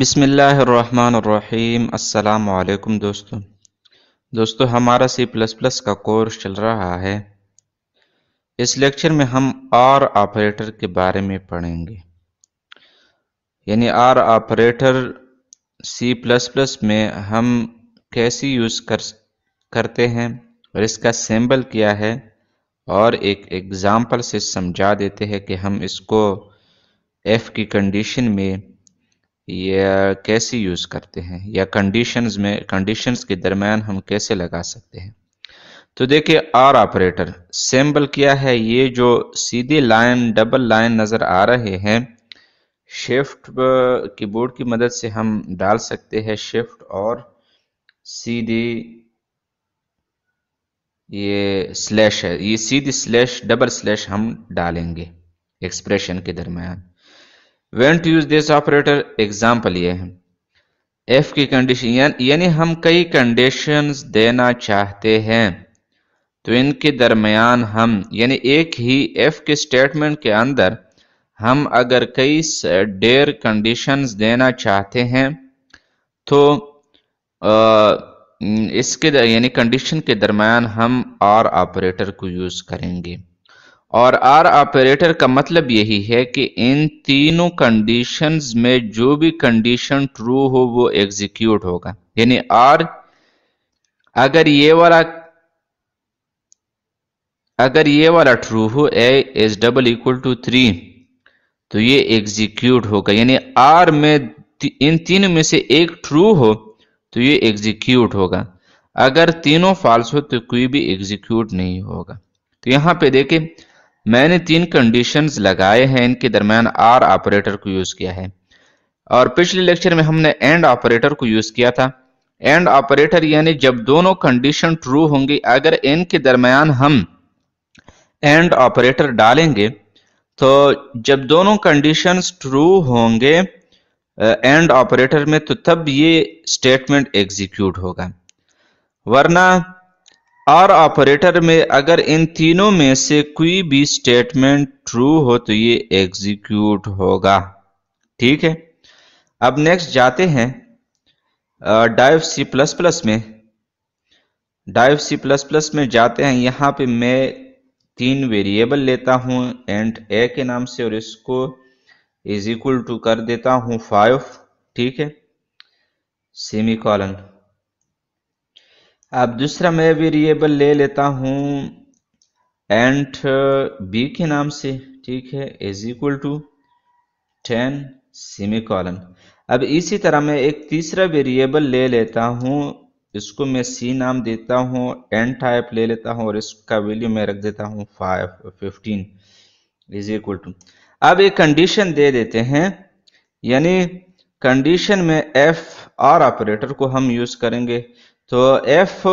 बिसमीम् अल्लाम दोस्तों दोस्तों हमारा सी प्लस प्लस का कोर्स चल रहा है इस लेक्चर में हम आर ऑपरेटर के बारे में पढ़ेंगे यानी or operator C plus plus में हम कैसे यूज़ कर करते हैं और इसका सिंबल क्या है और एक एग्ज़ाम्पल से समझा देते हैं कि हम इसको एफ़ की कंडीशन में या कैसे यूज़ करते हैं या कंडीशंस में कंडीशंस के दरमियान हम कैसे लगा सकते हैं तो देखिए आर ऑपरेटर सिंबल क्या है ये जो सीधी लाइन डबल लाइन नज़र आ रहे हैं शिफ्ट कीबोर्ड uh, की मदद से हम डाल सकते हैं शिफ्ट और सीधी ये स्लैश है ये सीधी स्लैश डबल स्लैश हम डालेंगे एक्सप्रेशन के दरमियान when to use this operator example ये है एफ की कंडीशन यानी हम कई कंडीशन देना चाहते हैं तो इनके दरमियान हम यानी एक ही एफ के स्टेटमेंट के अंदर हम अगर कई डेयर कंडीशन देना चाहते हैं तो आ, इसके यानी कंडीशन के दरमियान हम और ऑपरेटर को यूज़ करेंगे और आर ऑपरेटर का मतलब यही है कि इन तीनों कंडीशंस में जो भी कंडीशन ट्रू हो वो एग्जीक्यूट होगा यानी आर अगर ये वाला अगर ये वाला ट्रू हो a is double equal to three तो ये एग्जीक्यूट होगा यानी आर में इन तीनों में से एक ट्रू हो तो ये एग्जीक्यूट होगा अगर तीनों फॉल्स हो तो कोई भी एग्जीक्यूट नहीं होगा तो यहां पे देखें मैंने तीन कंडीशन लगाए हैं इनके दरमियान आर ऑपरेटर को यूज़ किया है और पिछले लेक्चर में हमने एंड ऑपरेटर को यूज़ किया था एंड ऑपरेटर यानी जब दोनों कंडीशन ट्रू होंगी अगर एन के दरमियान हम एंड ऑपरेटर डालेंगे तो जब दोनों कंडीशंस ट्रू होंगे एंड ऑपरेटर में तो तब ये स्टेटमेंट एग्जीक्यूट होगा वरना और ऑपरेटर में अगर इन तीनों में से कोई भी स्टेटमेंट ट्रू हो तो ये एग्जीक्यूट होगा ठीक है अब नेक्स्ट जाते हैं डाइव सी प्लस प्लस में डाइव सी प्लस प्लस में जाते हैं यहां पे मैं तीन वेरिएबल लेता हूं एंड ए के नाम से और इसको इज इक्वल टू कर देता हूं फाइव ठीक है सेमी कॉलन अब दूसरा मैं वेरिएबल ले लेता हूं एंड बी के नाम से ठीक है is equal to ten semicolon अब इसी तरह मैं एक तीसरा वेरिएबल ले लेता हूं इसको मैं सी नाम देता हूँ एन टाइप ले लेता हूं और इसका वैल्यू मैं रख देता हूँ five fifteen is equal to अब एक कंडीशन दे देते हैं यानी कंडीशन में एफ आर ऑपरेटर को हम यूज़ करेंगे तो एफ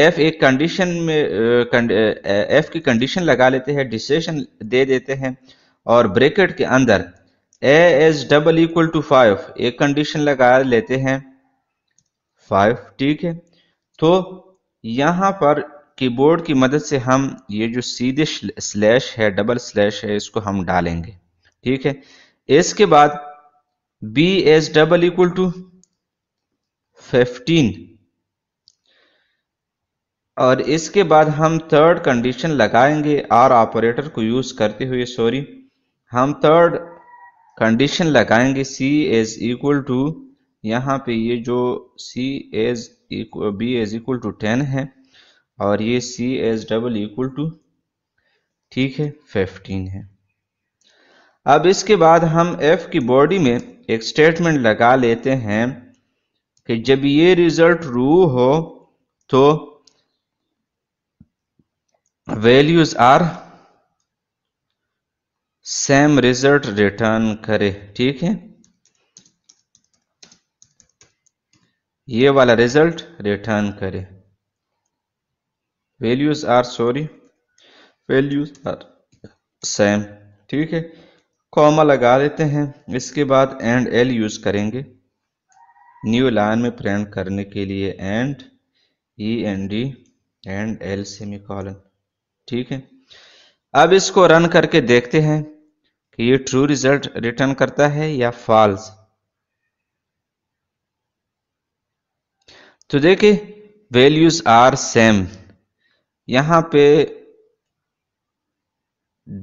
एफ एक कंडीशन में एफ की कंडीशन लगा लेते हैं डिसीजन दे देते हैं और ब्रेकेट के अंदर a is double equal to five एक कंडीशन लगा लेते हैं फाइव ठीक है तो यहां पर कीबोर्ड की मदद से हम ये जो सीधे स्लैश है डबल स्लैश है इसको हम डालेंगे ठीक है इसके बाद b is double equal to fifteen और इसके बाद हम थर्ड कंडीशन लगाएंगे आर ऑपरेटर को यूज करते हुए सॉरी हम थर्ड कंडीशन लगाएंगे सी इज इक्वल टू यहाँ पे ये जो c is b is equal to ten है और ये c is double equal to ठीक है फिफ्टीन है अब इसके बाद हम एफ की बॉडी में एक स्टेटमेंट लगा लेते हैं कि जब ये रिजल्ट रू हो तो values are same result return करे ठीक है ये वाला रिजल्ट रिटर्न करे values are sorry values are same ठीक है कॉमा लगा देते हैं इसके बाद एंड एल यूज करेंगे न्यू लाइन में प्रिंट करने के लिए end E N D endl semicolon ठीक है अब इसको रन करके देखते हैं कि ये ट्रू रिजल्ट रिटर्न करता है या फॉल्स तो देखिए वैल्यूज आर सेम यहां पे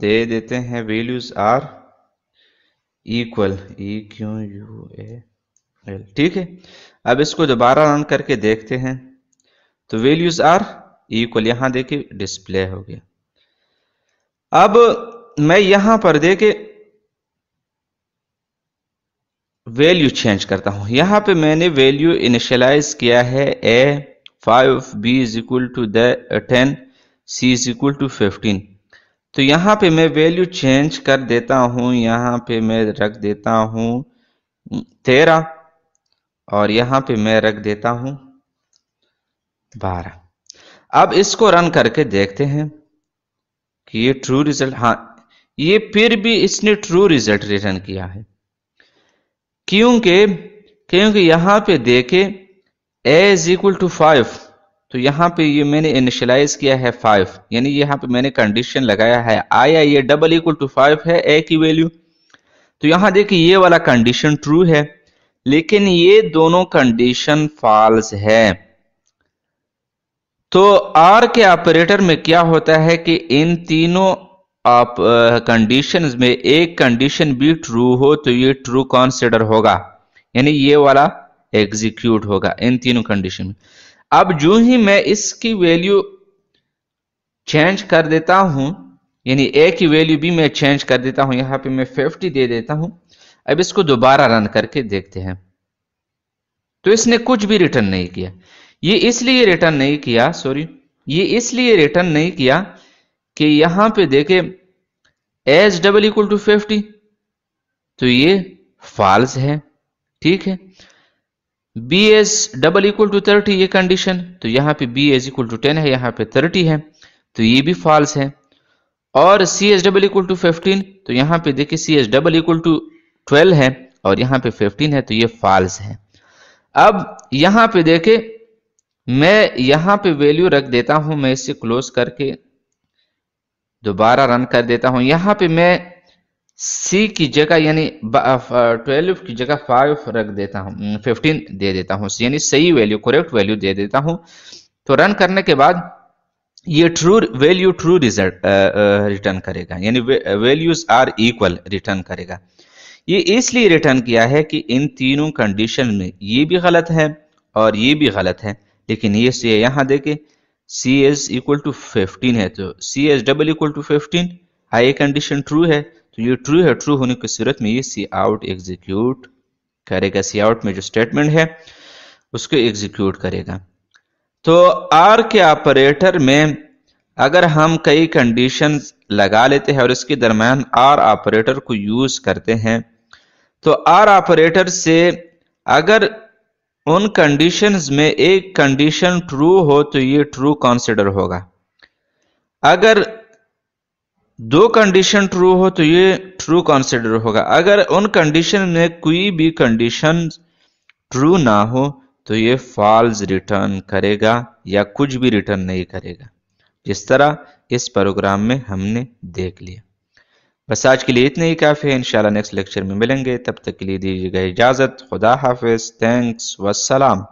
दे देते हैं values are equal E Q U A L ठीक है अब इसको दोबारा रन करके देखते हैं तो वैल्यूज आर इक्वल यहां देखिए डिस्प्ले हो गया अब मैं यहां पर देखे वैल्यू चेंज करता हूं यहां पे मैंने वैल्यू इनिशियलाइज किया है a five b is equal to the ten c is equal to fifteen तो यहां पे मैं वैल्यू चेंज कर देता हूं यहां पे मैं रख देता हूं तेरह और यहां पे मैं रख देता हूं बारह अब इसको रन करके देखते हैं कि ये ट्रू रिजल्ट हाँ ये फिर भी इसने ट्रू रिजल्ट रिटर्न किया है क्योंकि क्योंकि यहां पे देखे a is equal to five तो यहां पे ये मैंने इनिशलाइज किया है फाइव यानी यहां पे मैंने कंडीशन लगाया है आया ये डबल इक्वल टू फाइव है ए की वैल्यू तो यहां देखिए ये वाला कंडीशन ट्रू है लेकिन ये दोनों कंडीशन फॉल्स है तो आर के ऑपरेटर में क्या होता है कि इन तीनों आप कंडीशंस में एक कंडीशन भी ट्रू हो तो ये ट्रू कॉन्सिडर होगा यानी ये वाला एग्जीक्यूट होगा इन तीनों कंडीशन में अब जो ही मैं इसकी वैल्यू चेंज कर देता हूं यानी ए की वैल्यू भी मैं चेंज कर देता हूं यहां पे मैं 50 दे देता हूं अब इसको दोबारा रन करके देखते हैं तो इसने कुछ भी रिटर्न नहीं किया ये इसलिए रिटर्न नहीं किया सॉरी ये इसलिए रिटर्न नहीं किया कि यहां पे देखे is double equal to fifty तो ये फॉल्स है ठीक है b is double equal to thirty ये कंडीशन तो यहां पे b is equal to ten है यहां पे थर्टी है तो ये भी फॉल्स है और c is double equal to fifteen तो यहां पे देखिए c is double equal to twelve है और यहां पे फिफ्टीन है तो ये फॉल्स है अब यहां पे देखे मैं यहां पे वैल्यू रख देता हूं मैं इसे क्लोज करके दोबारा रन कर देता हूं यहां पे मैं सी की जगह यानी ट्वेल्व की जगह फाइव रख देता हूं फिफ्टीन हम्म, दे देता हूं यानी सही वैल्यू करेक्ट वैल्यू दे देता हूं तो रन करने के बाद ये true value true result return करेगा यानी वैल्यूज आर इक्वल रिटर्न करेगा ये इसलिए रिटर्न किया है कि इन तीनों कंडीशन में ये भी गलत है और ये भी गलत है लेकिन ये सी यहाँ देखे c is equal to fifteen है तो c is double equal to fifteen हाई कंडीशन ट्रू है तो ये ट्रू है ट्रू होने की सूरत में ये सी आउट एग्जीक्यूट करेगा सी आउट में जो स्टेटमेंट है उसको एग्जीक्यूट करेगा तो आर के ऑपरेटर में अगर हम कई कंडीशन लगा लेते हैं और इसके दरमियान आर ऑपरेटर को यूज करते हैं तो आर ऑपरेटर से अगर उन कंडीशंस में एक कंडीशन ट्रू हो तो ये ट्रू कॉन्सिडर होगा अगर दो कंडीशन ट्रू हो तो ये ट्रू कॉन्सिडर होगा अगर उन कंडीशन में कोई भी कंडीशन ट्रू ना हो तो ये फॉल्स रिटर्न करेगा या कुछ भी रिटर्न नहीं करेगा जिस तरह इस प्रोग्राम में हमने देख लिया बस आज के लिए इतने ही काफ़ी है इंशाल्लाह नेक्स्ट लेक्चर में मिलेंगे तब तक के लिए दीजिएगा इजाज़त खुदा हाफिज़ थैंक्स वसलाम